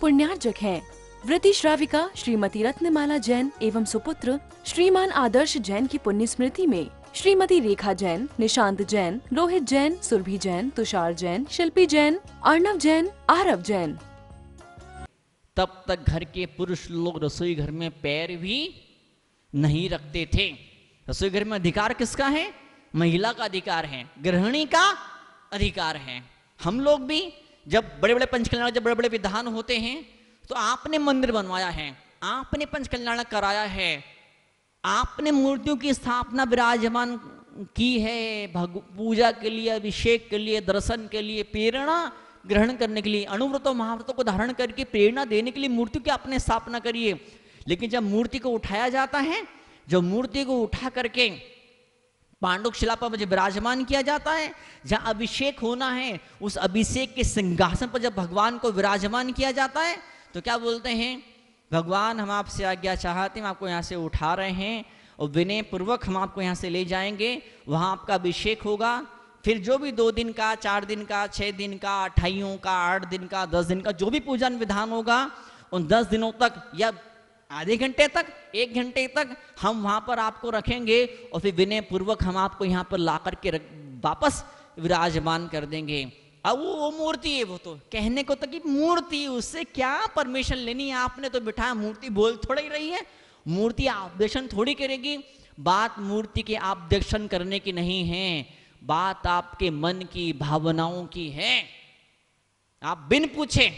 पुण्यार्जक हैं। व्रति श्राविका श्रीमती रत्नमाला जैन एवं सुपुत्र श्रीमान आदर्श जैन की पुण्य स्मृति में श्रीमती रेखा जैन निशांत जैन रोहित जैन सुरभि जैन तुषार जैन शिल्पी जैन अर्णव जैन आरव जैन तब तक घर के पुरुष लोग रसोई घर में पैर भी नहीं रखते थे रसोई घर में अधिकार किसका है महिला का अधिकार है गृहिणी का अधिकार है हम लोग भी जब बड़े बड़े पंचकल्याण जब बड़े बड़े विधान होते हैं तो आपने मंदिर बनवाया है आपने पंचकल्याण कराया है आपने मूर्तियों की स्थापना विराजमान की है पूजा के लिए अभिषेक के लिए दर्शन के लिए प्रेरणा ग्रहण करने के लिए अनुव्रतों महाव्रतों को धारण करके प्रेरणा देने के लिए मूर्ति की आपने स्थापना करिए लेकिन जब मूर्ति को उठाया जाता है जब मूर्ति को उठा करके पांडव शिला पर मुझे विराजमान किया जाता है जहां अभिषेक होना है उस अभिषेक के सिंहासन पर जब भगवान को विराजमान किया जाता है तो क्या बोलते हैं भगवान हम आपसे आज्ञा चाहते हैं आपको यहाँ से उठा रहे हैं और विनय पूर्वक हम आपको यहाँ से ले जाएंगे वहां आपका अभिषेक होगा फिर जो भी दो दिन का चार दिन का छह दिन का अठाइयों का आठ दिन का दस दिन का जो भी पूजन विधान होगा उन दस दिनों तक या आधे घंटे तक एक घंटे तक हम वहां पर आपको रखेंगे और फिर विनय पूर्वक हम आपको यहाँ पर ला करके वापस विराजमान कर देंगे अब वो, वो मूर्ति है वो तो कहने को तो कि मूर्ति उससे क्या परमिशन लेनी है आपने तो बिठाया मूर्ति बोल थोड़ी रही है मूर्ति आपदेशन थोड़ी करेगी बात मूर्ति के आप दर्शन करने की नहीं है बात आपके मन की भावनाओं की है आप बिन पूछे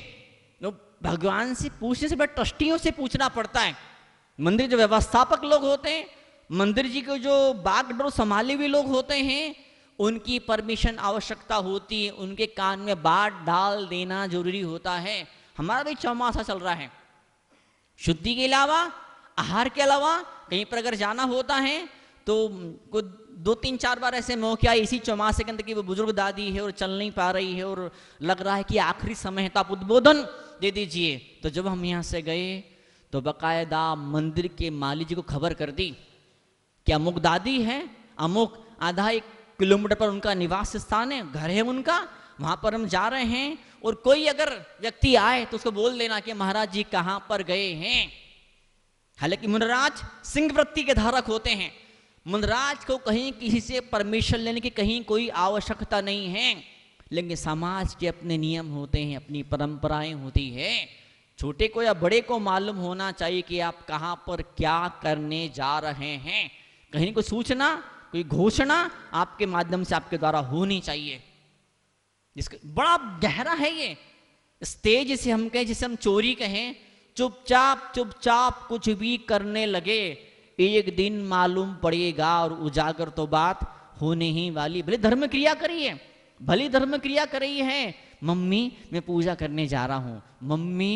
भगवान से पूछने से बड़े ट्रस्टियों से पूछना पड़ता है मंदिर जो व्यवस्थापक लोग होते हैं मंदिर जी के जो बागडोर संभाले हुए लोग होते हैं उनकी परमिशन आवश्यकता होती है उनके कान में बाट डाल देना जरूरी होता है हमारा भी चौमासा चल रहा है शुद्धि के अलावा आहार के अलावा कहीं पर अगर जाना होता है तो दो तीन चार बार ऐसे मौके आए इसी चौमासे के अंदर की वो बुजुर्ग दादी है और चल नहीं पा रही है और लग रहा है कि आखिरी समय है तो आप उद्बोधन दे दीजिए तो जब हम यहां से गए तो बकायदा मंदिर के माली जी को खबर कर दी कि अमुक दादी है अमुक आधा एक किलोमीटर पर उनका निवास स्थान है घर है उनका वहां पर हम जा रहे हैं और कोई अगर व्यक्ति आए तो उसको बोल देना कि महाराज जी कहां पर गए हैं हालांकि मुनराज सिंह वृत्ति के धारक होते हैं मुनराज को कहीं किसी से परमिशन लेने की कहीं कोई आवश्यकता नहीं है लेकिन समाज के अपने नियम होते हैं अपनी परंपराएं होती है छोटे को या बड़े को मालूम होना चाहिए कि आप कहां पर क्या करने जा रहे हैं कहीं कोई सूचना कोई घोषणा आपके माध्यम से आपके द्वारा होनी चाहिए बड़ा गहरा है ये स्टेज से हम कहें जिसे हम चोरी कहें चुपचाप चुपचाप कुछ भी करने लगे एक दिन मालूम पड़ेगा और उजागर तो बात होने ही वाली भले धर्म क्रिया करिए भली धर्म क्रिया कर रही है मम्मी मैं पूजा करने जा रहा हूं मम्मी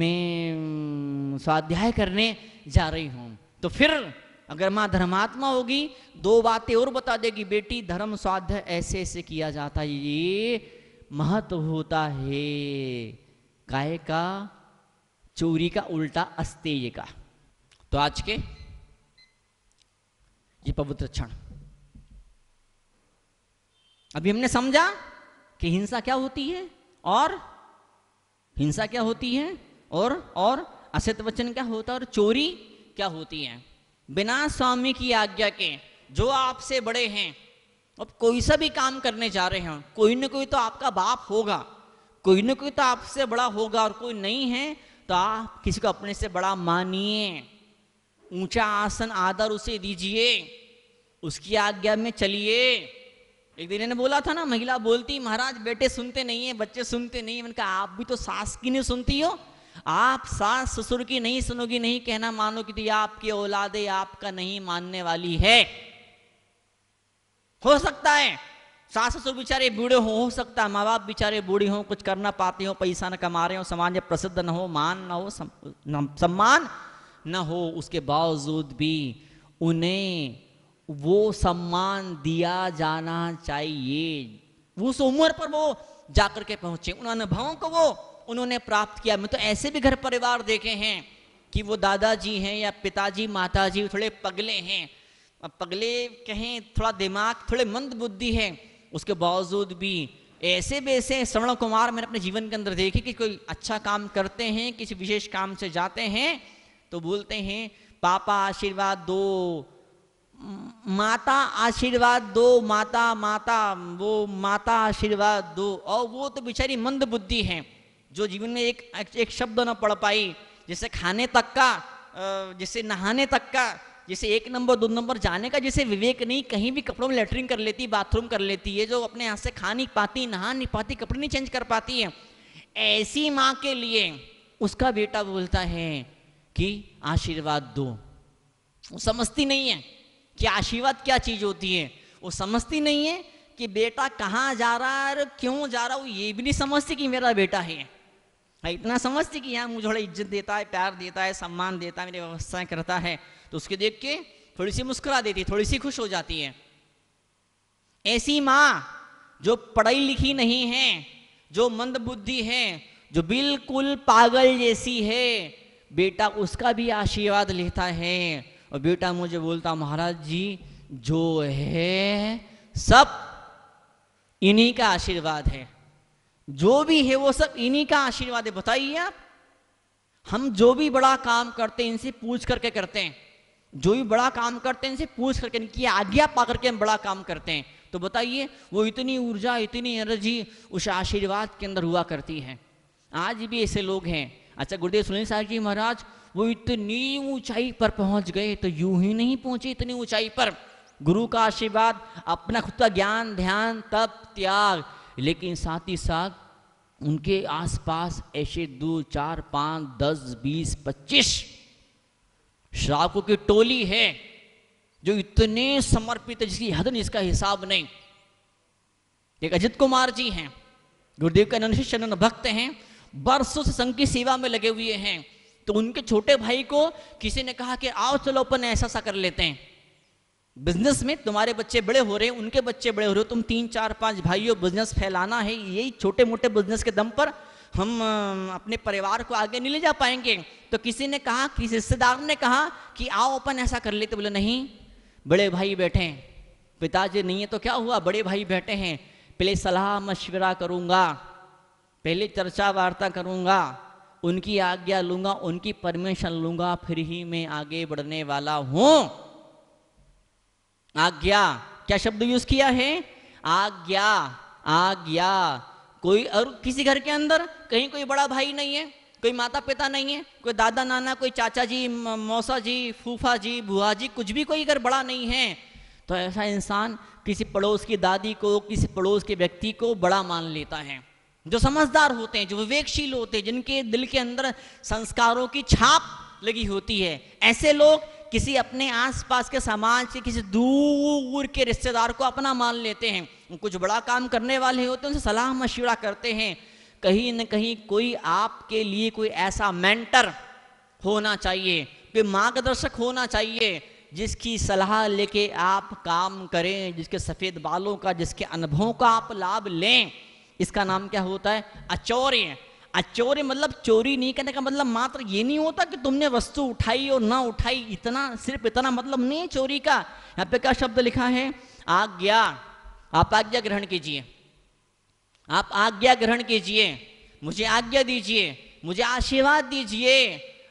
मैं स्वाध्याय करने जा रही हूं तो फिर अगर माँ धर्मात्मा होगी दो बातें और बता देगी बेटी धर्म स्वाध्याय ऐसे ऐसे किया जाता है ये महत्व होता है काय का चोरी का उल्टा अस्तेय का तो आज के ये पवित्र क्षण अभी हमने समझा कि हिंसा क्या होती है और हिंसा क्या होती है और और असत वचन क्या होता है और चोरी क्या होती है बिना स्वामी की आज्ञा के जो आपसे बड़े हैं अब कोई सा भी काम करने जा रहे हैं कोई ना कोई तो आपका बाप होगा कोई ना कोई तो आपसे बड़ा होगा और कोई नहीं है तो आप किसी को अपने से बड़ा मानिए ऊंचा आसन आदर उसे दीजिए उसकी आज्ञा में चलिए एक दिन इन्होंने बोला था ना महिला बोलती महाराज बेटे सुनते नहीं है बच्चे सुनते नहीं है मैंने कहा आप भी तो सास की नहीं सुनती हो आप सास ससुर की नहीं सुनोगी नहीं कहना मानो कि तो आपकी औलादे आपका नहीं मानने वाली है हो सकता है सास ससुर बेचारे बूढ़े हो हो सकता है माँ बाप बेचारे बूढ़े हो कुछ करना पाते हो पैसा ना कमा रहे हो समाज में प्रसिद्ध ना हो मान ना हो न, सम्मान ना हो उसके बावजूद भी उन्हें वो सम्मान दिया जाना चाहिए उस उम्र पर वो जाकर के पहुंचे उन अनुभवों को वो उन्होंने प्राप्त किया मैं तो ऐसे भी घर परिवार देखे हैं कि वो दादाजी हैं या पिताजी माताजी थोड़े पगले हैं पगले कहें थोड़ा दिमाग थोड़े मंद बुद्धि है उसके बावजूद भी ऐसे वैसे श्रवण कुमार मैंने अपने जीवन के अंदर देखे कि कोई अच्छा काम करते हैं किसी विशेष काम से जाते हैं तो बोलते हैं पापा आशीर्वाद दो माता आशीर्वाद दो माता माता वो माता आशीर्वाद दो और वो तो बेचारी मंद बुद्धि है जो जीवन में एक एक शब्द न पढ़ पाई जैसे खाने तक का जैसे नहाने तक का जैसे एक नंबर दो नंबर जाने का जैसे विवेक नहीं कहीं भी कपड़ों में लेटरिंग कर लेती बाथरूम कर लेती है जो अपने हाथ से खा नहीं पाती नहा नहीं पाती कपड़े नहीं चेंज कर पाती है ऐसी माँ के लिए उसका बेटा बोलता है कि आशीर्वाद दो समझती नहीं है कि आशीर्वाद क्या चीज होती है वो समझती नहीं है कि बेटा कहाँ जा रहा है और क्यों जा रहा हूँ ये भी नहीं समझती कि मेरा बेटा है हाँ, इतना समझती कि यहाँ मुझे थोड़ा इज्जत देता है प्यार देता है सम्मान देता है मेरी व्यवस्थाएं करता है तो उसके देख के थोड़ी सी मुस्कुरा देती है थोड़ी सी खुश हो जाती है ऐसी माँ जो पढ़ी लिखी नहीं है जो मंद बुद्धि है जो बिल्कुल पागल जैसी है बेटा उसका भी आशीर्वाद लेता है और बेटा मुझे बोलता महाराज जी जो है सब इन्हीं का आशीर्वाद है जो भी है वो सब इन्हीं का आशीर्वाद है बताइए आप हम जो भी बड़ा काम करते हैं इनसे पूछ करके करते हैं जो भी बड़ा काम करते हैं इनसे पूछ करके इनकी आज्ञा पा करके हम बड़ा काम करते हैं तो बताइए वो इतनी ऊर्जा इतनी एनर्जी उस आशीर्वाद के अंदर हुआ करती है आज भी ऐसे लोग हैं अच्छा गुरुदेव सुनील साहब जी महाराज वो इतनी ऊंचाई पर पहुंच गए तो यूं ही नहीं पहुंचे इतनी ऊंचाई पर गुरु का आशीर्वाद अपना खुद का ज्ञान ध्यान तप त्याग लेकिन साथ ही साथ उनके आसपास ऐसे दो चार पांच दस बीस पच्चीस श्रावकों की टोली है जो इतने समर्पित है जिसकी हद इसका हिसाब नहीं एक अजित कुमार जी हैं गुरुदेव के अनुशिष्य भक्त हैं बरसों से संघ की सेवा में लगे हुए हैं तो उनके छोटे भाई को किसी ने कहा कि आओ चलो अपन ऐसा सा कर लेते हैं बिजनेस में तुम्हारे बच्चे बड़े हो रहे हैं उनके बच्चे बड़े हो रहे हो तुम तीन चार पांच भाइयों बिजनेस फैलाना है यही छोटे मोटे बिजनेस के दम पर हम अपने परिवार को आगे नहीं ले जा पाएंगे तो किसी ने कहा किसी रिश्तेदार ने कहा कि आओ अपन ऐसा कर लेते बोले नहीं बड़े भाई बैठे हैं पिताजी नहीं है तो क्या हुआ बड़े भाई बैठे हैं पहले सलाह मशवरा करूंगा पहले चर्चा वार्ता करूंगा उनकी आज्ञा लूंगा उनकी परमिशन लूंगा फिर ही मैं आगे बढ़ने वाला हूं आज्ञा क्या शब्द यूज किया है आज्ञा आज्ञा कोई और किसी घर के अंदर कहीं कोई बड़ा भाई नहीं है कोई माता पिता नहीं है कोई दादा नाना कोई चाचा जी मौसा जी फूफा जी बुआ जी कुछ भी कोई घर बड़ा नहीं है तो ऐसा इंसान किसी पड़ोस की दादी को किसी पड़ोस के व्यक्ति को बड़ा मान लेता है जो समझदार होते हैं जो विवेकशील होते हैं जिनके दिल के अंदर संस्कारों की छाप लगी होती है ऐसे लोग किसी अपने आसपास के समाज के किसी दूर के रिश्तेदार को अपना मान लेते हैं कुछ बड़ा काम करने वाले होते हैं उनसे सलाह मशवरा करते हैं कहीं ना कहीं कोई आपके लिए कोई ऐसा मेंटर होना चाहिए कोई मार्गदर्शक होना चाहिए जिसकी सलाह लेके आप काम करें जिसके सफ़ेद बालों का जिसके अनुभवों का आप लाभ लें इसका नाम क्या होता है अचौर्य अचौर्य मतलब चोरी नहीं करने का मतलब मात्र ये नहीं होता कि तुमने वस्तु उठाई और ना उठाई इतना सिर्फ इतना मतलब नहीं चोरी का यहाँ पे क्या शब्द लिखा है आज्ञा आप आज्ञा ग्रहण कीजिए आप आज्ञा ग्रहण कीजिए मुझे आज्ञा दीजिए मुझे आशीर्वाद दीजिए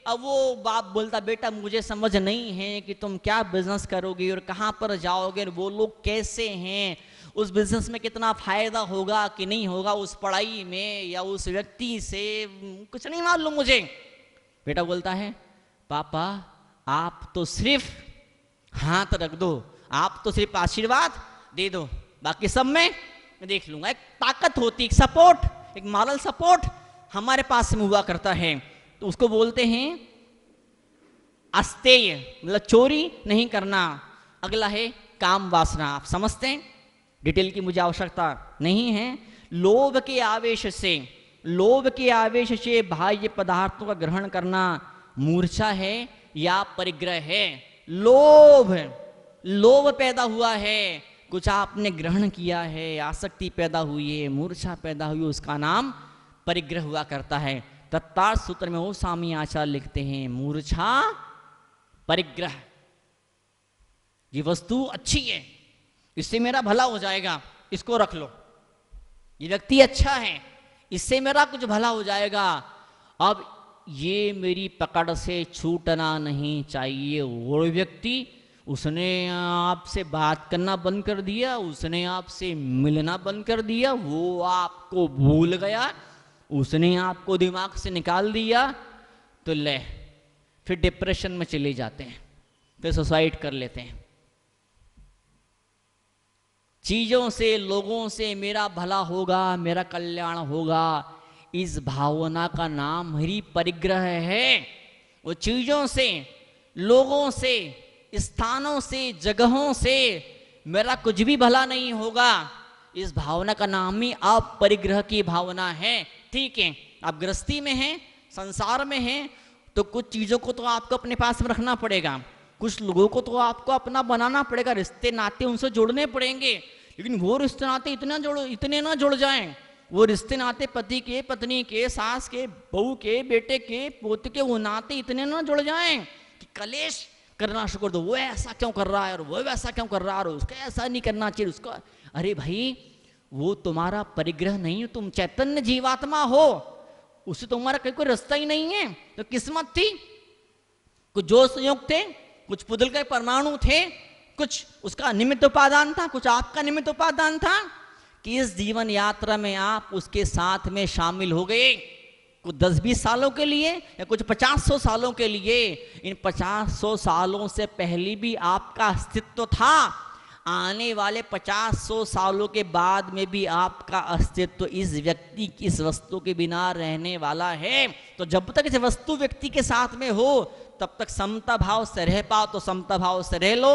अब वो बाप बोलता बेटा मुझे समझ नहीं है कि तुम क्या बिजनेस करोगे और कहां पर जाओगे और वो लोग कैसे हैं उस बिजनेस में कितना फ़ायदा होगा कि नहीं होगा उस पढ़ाई में या उस व्यक्ति से कुछ नहीं मालूम मुझे बेटा बोलता है पापा आप तो सिर्फ हाथ रख दो आप तो सिर्फ आशीर्वाद दे दो बाकी सब में मैं देख लूंगा एक ताकत होती एक सपोर्ट एक मॉरल सपोर्ट हमारे पास में हुआ करता है तो उसको बोलते हैं अस्तेय मतलब चोरी नहीं करना अगला है काम वासना आप समझते हैं डिटेल की मुझे आवश्यकता नहीं है लोभ के आवेश से लोभ के आवेश से बाह्य पदार्थों का ग्रहण करना मूर्छा है या परिग्रह है लोभ लोभ पैदा हुआ है कुछ आपने ग्रहण किया है आसक्ति पैदा हुई है मूर्छा पैदा हुई उसका नाम परिग्रह हुआ करता है तत्तार सूत्र में वो स्वामी आचार्य लिखते हैं मूर्छा परिग्रह ये वस्तु अच्छी है इससे मेरा भला हो जाएगा इसको रख लो ये व्यक्ति अच्छा है इससे मेरा कुछ भला हो जाएगा अब ये मेरी पकड़ से छूटना नहीं चाहिए वो व्यक्ति उसने आपसे बात करना बंद कर दिया उसने आपसे मिलना बंद कर दिया वो आपको भूल गया उसने आपको दिमाग से निकाल दिया तो ले फिर डिप्रेशन में चले जाते हैं फिर सुसाइड कर लेते हैं चीजों से लोगों से मेरा भला होगा मेरा कल्याण होगा इस भावना का नाम हरि परिग्रह है वो चीजों से लोगों से स्थानों से जगहों से मेरा कुछ भी भला नहीं होगा इस भावना का नाम ही आप परिग्रह की भावना है ठीक है आप गृहस्थी में हैं संसार में हैं तो कुछ चीज़ों को तो आपको अपने पास में रखना पड़ेगा कुछ लोगों को तो आपको अपना बनाना पड़ेगा रिश्ते नाते उनसे जोड़ने पड़ेंगे लेकिन वो रिश्ते नाते इतना जोड़ इतने ना जुड़ जाएं वो रिश्ते नाते पति के पत्नी के सास के बहू के बेटे के पोते के वो नाते इतने ना जुड़ जाएं कि कलेश करना शुरू कर दो वो ऐसा क्यों कर रहा है और वो वैसा क्यों कर रहा है और उसका ऐसा नहीं करना चाहिए उसका अरे भाई वो तुम्हारा परिग्रह नहीं तुम चैतन्य जीवात्मा हो उससे तुम्हारा कोई कोई रास्ता ही नहीं है तो किस्मत थी कुछ जो संयोग थे कुछ पुदल के परमाणु थे कुछ उसका निमित्त उपादान था कुछ आपका निमित्त उपादान था कि इस जीवन यात्रा में आप उसके साथ में शामिल हो गए कुछ दस बीस सालों के लिए या कुछ पचास सौ सालों के लिए इन पचास सौ सालों से पहले भी आपका अस्तित्व था आने वाले पचास सौ सालों के बाद में भी आपका अस्तित्व इस व्यक्ति की इस वस्तु के बिना रहने वाला है तो जब तक इस वस्तु व्यक्ति के साथ में हो तब तक समता भाव से रह पाओ तो समता भाव से रह लो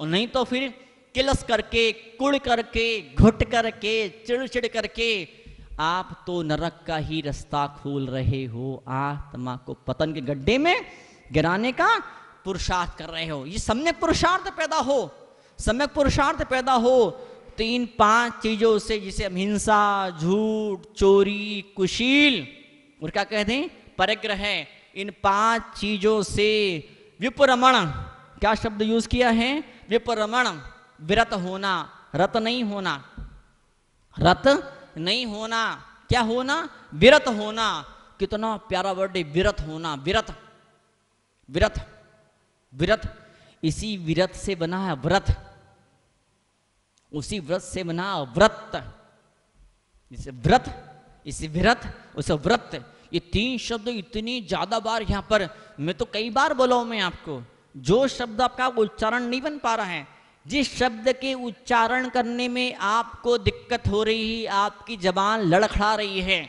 और नहीं तो फिर किलस करके कुड़ करके घुट करके चिड़चिड़ करके आप तो नरक का ही रास्ता खोल रहे हो आत्मा को पतन के गड्ढे में गिराने का पुरुषार्थ कर रहे हो ये सम्यक पुरुषार्थ पैदा हो सम्यक पुरुषार्थ पैदा हो तो इन पांच चीजों से जिसे हिंसा झूठ चोरी कुशील और क्या कह दें परिग्रह इन पांच चीजों से विपरमण क्या शब्द यूज किया है विपरमण विरत होना रत नहीं होना रत नहीं होना क्या होना विरत होना कितना प्यारा वर्ड है विरत होना विरत विरत विरत इसी विरत से बना है व्रत उसी व्रत से बना व्रत इस व्रत इसी विरत उसे व्रत ये तीन शब्द इतनी ज्यादा बार यहां पर मैं तो कई बार बोला मैं आपको जो शब्द आपका उच्चारण नहीं बन पा रहा है जिस शब्द के उच्चारण करने में आपको दिक्कत हो रही है आपकी जबान लड़खड़ा रही है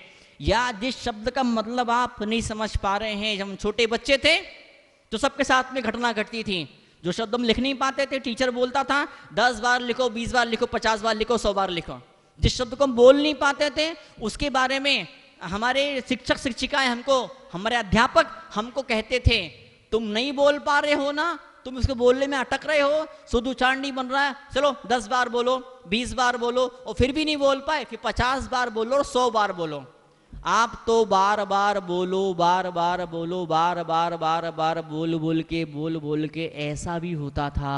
या जिस शब्द का मतलब आप नहीं समझ पा रहे हैं जब हम छोटे बच्चे थे तो सबके साथ में घटना घटती थी जो शब्द हम लिख नहीं पाते थे टीचर बोलता था दस बार लिखो बीस बार लिखो पचास बार लिखो सौ बार लिखो जिस शब्द को हम बोल नहीं पाते थे उसके बारे में हमारे शिक्षक शिक्षिकाएं हमको हमारे अध्यापक हमको कहते थे तुम नहीं बोल पा रहे हो ना तुम इसको बोलने में अटक रहे हो शुद्ध उच्चारण नहीं बन रहा है चलो दस बार बोलो बीस बार बोलो और फिर भी नहीं बोल पाए फिर पचास बार बोलो और सौ बार बोलो आप तो बार बार बोलो बार बार बोलो बार बार बार बार बोल बोल के बोल बोल के ऐसा भी होता था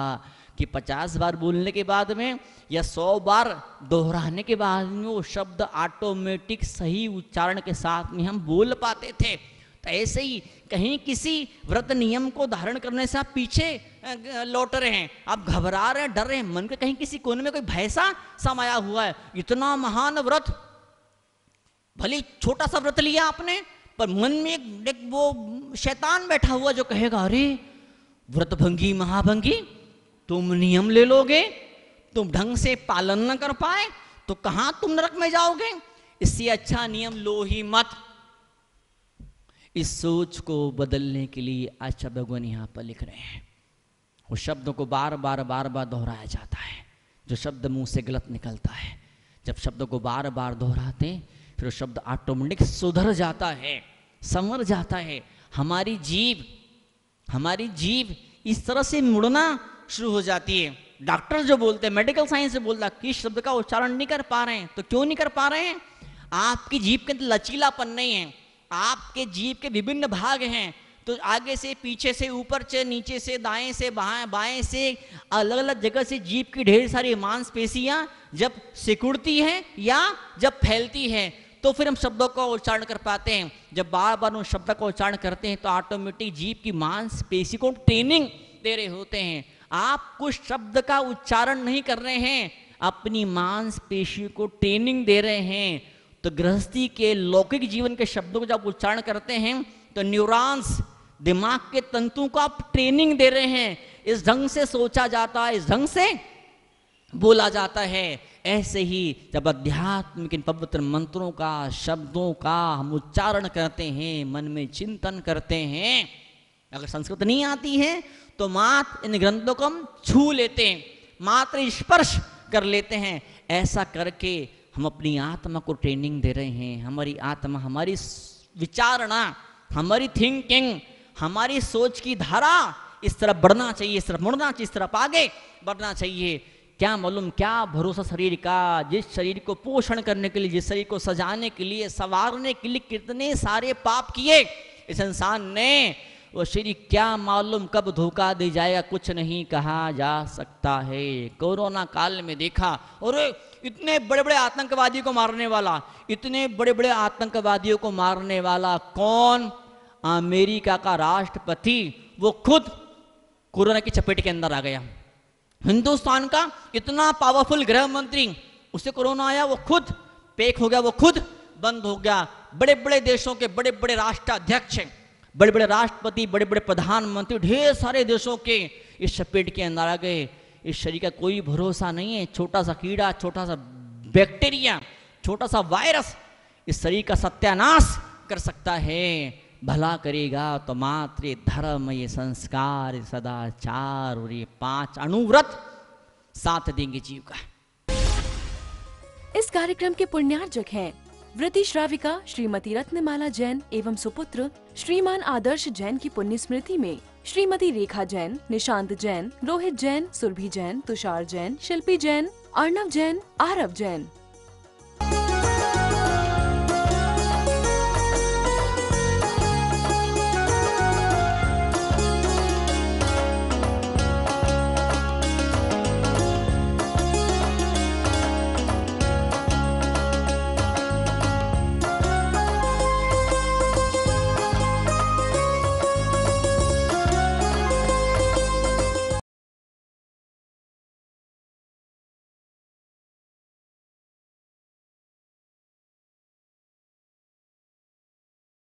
कि पचास बार बोलने के बाद में या सौ बार दोहराने के बाद में वो शब्द ऑटोमेटिक सही उच्चारण के साथ में हम बोल पाते थे तो ऐसे ही कहीं किसी व्रत नियम को धारण करने से आप पीछे लौट रहे हैं आप घबरा रहे हैं डर रहे हैं मन के कहीं किसी कोने में कोई भैसा समाया हुआ है इतना महान व्रत भले छोटा सा व्रत लिया आपने पर मन में एक, एक वो शैतान बैठा हुआ जो कहेगा अरे व्रत भंगी महाभंगी तुम नियम ले लोगे तुम ढंग से पालन न कर पाए तो कहां तुम नरक में जाओगे इससे अच्छा नियम लो ही मत इस सोच को बदलने के लिए आज अच्छा भगवान यहां पर लिख रहे हैं उस शब्द को बार बार बार बार दोहराया जाता है जो शब्द मुंह से गलत निकलता है जब शब्द को बार बार दोहराते फिर वो शब्द ऑटोमेटिक सुधर जाता है संवर जाता है हमारी जीव हमारी जीव इस तरह से मुड़ना शुरू हो जाती है डॉक्टर जो बोलते हैं मेडिकल साइंस से बोलता है किस शब्द का उच्चारण नहीं कर पा रहे हैं तो क्यों नहीं कर पा रहे हैं आपकी जीप के अंदर लचीलापन नहीं है आपके जीप के विभिन्न भाग हैं तो आगे से पीछे से ऊपर से नीचे से दाएं से बाएं बाएं से अलग अलग जगह से जीप की ढेर सारी मांसपेशियां जब सिकुड़ती हैं या जब फैलती हैं तो फिर हम शब्दों का उच्चारण कर पाते हैं जब बार बार उन शब्द का उच्चारण करते हैं तो ऑटोमेटिक जीप की मांसपेशी को ट्रेनिंग दे रहे होते हैं आप कुछ शब्द का उच्चारण नहीं कर रहे हैं अपनी मांसपेशी को ट्रेनिंग दे रहे हैं तो गृहस्थी के लौकिक जीवन के शब्दों को जब उच्चारण करते हैं तो न्यूरॉन्स दिमाग के तंतु को आप ट्रेनिंग दे रहे हैं इस ढंग से सोचा जाता है इस ढंग से बोला जाता है ऐसे ही जब अध्यात्म के पवित्र मंत्रों का शब्दों का हम उच्चारण करते हैं मन में चिंतन करते हैं अगर संस्कृत नहीं आती है तो मात्र इन ग्रंथों को हम छू लेते हैं मात्र स्पर्श कर लेते हैं ऐसा करके हम अपनी आत्मा को ट्रेनिंग दे रहे हैं हमारी आत्मा हमारी विचारणा हमारी थिंकिंग हमारी सोच की धारा इस तरफ बढ़ना चाहिए इस तरफ मुड़ना चाहिए इस तरफ आगे बढ़ना चाहिए क्या मालूम क्या भरोसा शरीर का जिस शरीर को पोषण करने के लिए जिस शरीर को सजाने के लिए संवारने के लिए कितने सारे पाप किए इस इंसान ने वो श्री क्या मालूम कब धोखा दे जाएगा कुछ नहीं कहा जा सकता है कोरोना काल में देखा और इतने बड़े बड़े आतंकवादी को मारने वाला इतने बड़े बड़े आतंकवादियों को मारने वाला कौन अमेरिका का राष्ट्रपति वो खुद कोरोना की चपेट के अंदर आ गया हिंदुस्तान का इतना पावरफुल गृह मंत्री उसे कोरोना आया वो खुद पेक हो गया वो खुद बंद हो गया बड़े बड़े देशों के बड़े बड़े राष्ट्राध्यक्ष बड़े बड़े राष्ट्रपति बड़े बड़े प्रधानमंत्री ढेर सारे देशों के इस चपेट के अंदर आ गए इस शरीर का कोई भरोसा नहीं है छोटा सा कीड़ा छोटा सा बैक्टीरिया छोटा सा वायरस इस शरीर का सत्यानाश कर सकता है भला करेगा तो मात्र धर्म ये संस्कार सदाचार और ये पांच अनुव्रत साथ देंगे जीव का इस कार्यक्रम के पुण्यार्जक हैं व्रति श्राविका श्रीमती रत्नमाला जैन एवं सुपुत्र श्रीमान आदर्श जैन की पुण्य स्मृति में श्रीमती रेखा जैन निशांत जैन रोहित जैन सुरभि जैन तुषार जैन शिल्पी जैन अर्णव जैन आरव जैन